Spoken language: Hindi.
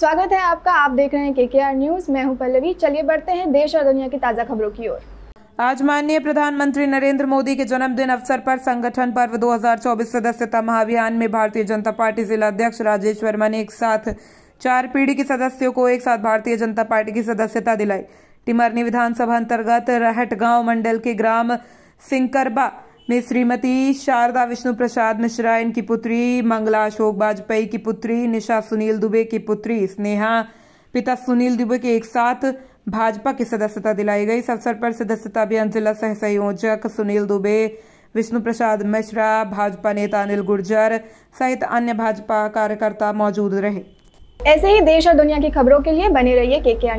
स्वागत है आपका आप देख रहे हैं के के आर न्यूज़ मैं हूं पल्लवी चलिए बढ़ते हैं देश और दुनिया की ताज़ा खबरों की ओर आज माननीय प्रधानमंत्री नरेंद्र मोदी के जन्मदिन अवसर पर संगठन पर्व 2024 सदस्यता महाअभियान में भारतीय जनता पार्टी जिला अध्यक्ष राजेश वर्मा ने एक साथ चार पीढ़ी के सदस्यों को एक साथ भारतीय जनता पार्टी की सदस्यता दिलाई टिमरनी विधानसभा अंतर्गत रहट गांव मंडल के ग्राम सिंकरबा में श्रीमती शारदा विष्णु प्रसाद मिश्रा इनकी पुत्री मंगला अशोक वाजपेयी की पुत्री निशा सुनील दुबे की पुत्री स्नेहा पिता सुनील दुबे के एक साथ भाजपा की सदस्यता दिलाई गई इस अवसर पर सदस्यता अभियान जिला सह संयोजक सुनील दुबे विष्णु प्रसाद मिश्रा भाजपा नेता अनिल गुर्जर सहित अन्य भाजपा कार्यकर्ता मौजूद रहे ऐसे ही देश और दुनिया की खबरों के लिए बने रहिए के के